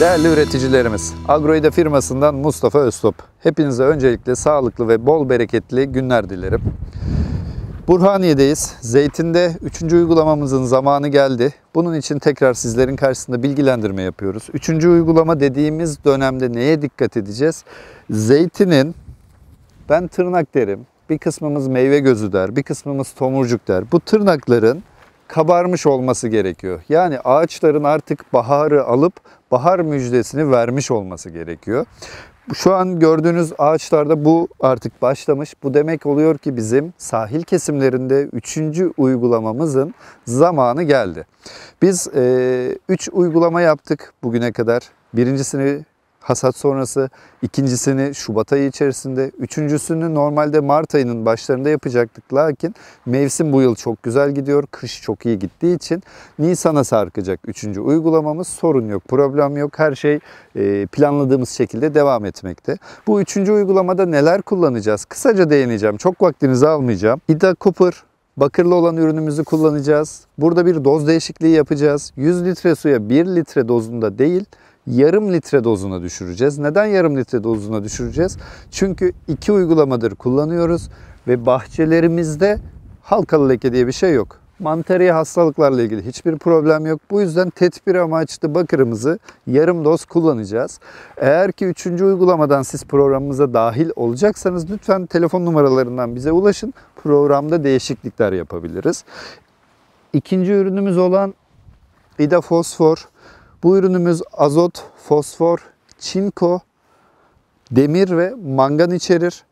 Değerli üreticilerimiz, Agroida firmasından Mustafa Öztop. Hepinize öncelikle sağlıklı ve bol bereketli günler dilerim. Burhaniye'deyiz. Zeytin'de 3. uygulamamızın zamanı geldi. Bunun için tekrar sizlerin karşısında bilgilendirme yapıyoruz. 3. uygulama dediğimiz dönemde neye dikkat edeceğiz? Zeytinin, ben tırnak derim, bir kısmımız meyve gözü der, bir kısmımız tomurcuk der. Bu tırnakların kabarmış olması gerekiyor. Yani ağaçların artık baharı alıp bahar müjdesini vermiş olması gerekiyor. Şu an gördüğünüz ağaçlarda bu artık başlamış. Bu demek oluyor ki bizim sahil kesimlerinde üçüncü uygulamamızın zamanı geldi. Biz 3 e, uygulama yaptık bugüne kadar. Birincisini hasat sonrası, ikincisini Şubat ayı içerisinde, üçüncüsünü normalde Mart ayının başlarında yapacaktık. Lakin mevsim bu yıl çok güzel gidiyor, kış çok iyi gittiği için Nisan'a sarkacak üçüncü uygulamamız. Sorun yok, problem yok, her şey e, planladığımız şekilde devam etmekte. Bu üçüncü uygulamada neler kullanacağız? Kısaca değineceğim, çok vaktinizi almayacağım. Ida Cooper Bakırlı olan ürünümüzü kullanacağız. Burada bir doz değişikliği yapacağız. 100 litre suya 1 litre dozunda değil, yarım litre dozuna düşüreceğiz. Neden yarım litre dozuna düşüreceğiz? Çünkü iki uygulamadır kullanıyoruz ve bahçelerimizde halkalı leke diye bir şey yok. Manteri hastalıklarla ilgili hiçbir problem yok. Bu yüzden tedbir amaçlı bakırımızı yarım doz kullanacağız. Eğer ki üçüncü uygulamadan siz programımıza dahil olacaksanız lütfen telefon numaralarından bize ulaşın. Programda değişiklikler yapabiliriz. İkinci ürünümüz olan İda Fosfor bu ürünümüz azot, fosfor, çinko, demir ve mangan içerir.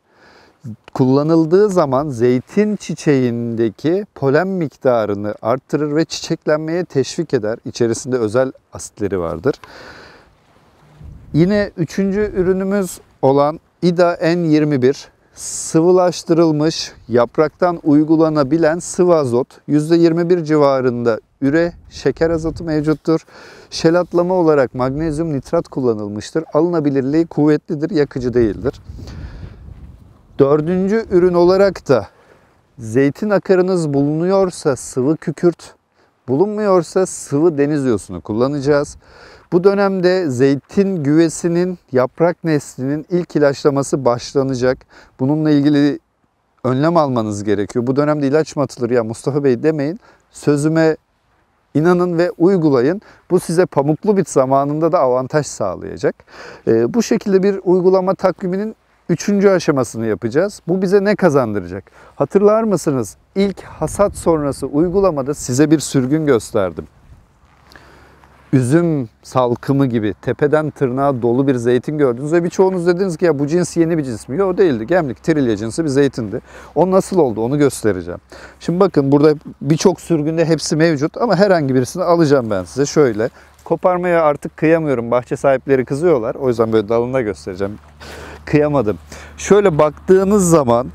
Kullanıldığı zaman zeytin çiçeğindeki polen miktarını arttırır ve çiçeklenmeye teşvik eder. İçerisinde özel asitleri vardır. Yine üçüncü ürünümüz olan İDA N21 sıvılaştırılmış yapraktan uygulanabilen sıvı azot %21 civarında üre şeker azotu mevcuttur. Şelatlama olarak magnezyum nitrat kullanılmıştır. Alınabilirliği kuvvetlidir, yakıcı değildir. Dördüncü ürün olarak da zeytin akarınız bulunuyorsa sıvı kükürt, bulunmuyorsa sıvı deniz yosunu kullanacağız. Bu dönemde zeytin güvesinin yaprak neslinin ilk ilaçlaması başlanacak. Bununla ilgili önlem almanız gerekiyor. Bu dönemde ilaç mı atılır ya Mustafa Bey demeyin. Sözüme inanın ve uygulayın. Bu size pamuklu bit zamanında da avantaj sağlayacak. E, bu şekilde bir uygulama takviminin Üçüncü aşamasını yapacağız. Bu bize ne kazandıracak? Hatırlar mısınız? İlk hasat sonrası uygulamada size bir sürgün gösterdim. Üzüm salkımı gibi tepeden tırnağa dolu bir zeytin gördünüz ve birçoğunuz dediniz ki ya bu cins yeni bir cins mi? Yok değildi. Gemlik trilya cinsi bir zeytindi. O nasıl oldu onu göstereceğim. Şimdi bakın burada birçok sürgünde hepsi mevcut ama herhangi birisini alacağım ben size. Şöyle koparmaya artık kıyamıyorum. Bahçe sahipleri kızıyorlar. O yüzden böyle dalında göstereceğim kıyamadım. Şöyle baktığınız zaman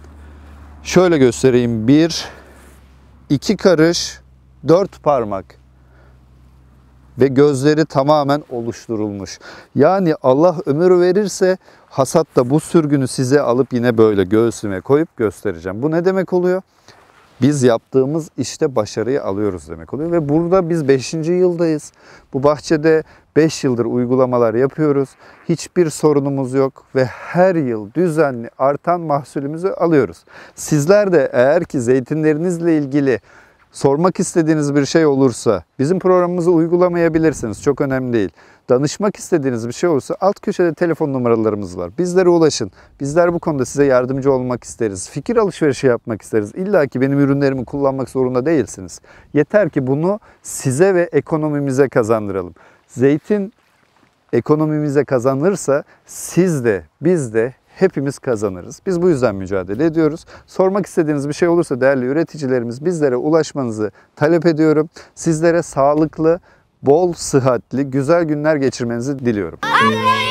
şöyle göstereyim. Bir, iki karış, dört parmak ve gözleri tamamen oluşturulmuş. Yani Allah ömür verirse hasatta bu sürgünü size alıp yine böyle göğsüme koyup göstereceğim. Bu ne demek oluyor? Biz yaptığımız işte başarıyı alıyoruz demek oluyor. Ve burada biz 5. yıldayız. Bu bahçede 5 yıldır uygulamalar yapıyoruz. Hiçbir sorunumuz yok ve her yıl düzenli artan mahsulümüzü alıyoruz. Sizler de eğer ki zeytinlerinizle ilgili Sormak istediğiniz bir şey olursa, bizim programımızı uygulamayabilirsiniz, çok önemli değil. Danışmak istediğiniz bir şey olursa alt köşede telefon numaralarımız var. Bizlere ulaşın. Bizler bu konuda size yardımcı olmak isteriz. Fikir alışverişi yapmak isteriz. İlla ki benim ürünlerimi kullanmak zorunda değilsiniz. Yeter ki bunu size ve ekonomimize kazandıralım. Zeytin ekonomimize kazanırsa siz de biz de hepimiz kazanırız. Biz bu yüzden mücadele ediyoruz. Sormak istediğiniz bir şey olursa değerli üreticilerimiz bizlere ulaşmanızı talep ediyorum. Sizlere sağlıklı, bol sıhhatli, güzel günler geçirmenizi diliyorum. Anne!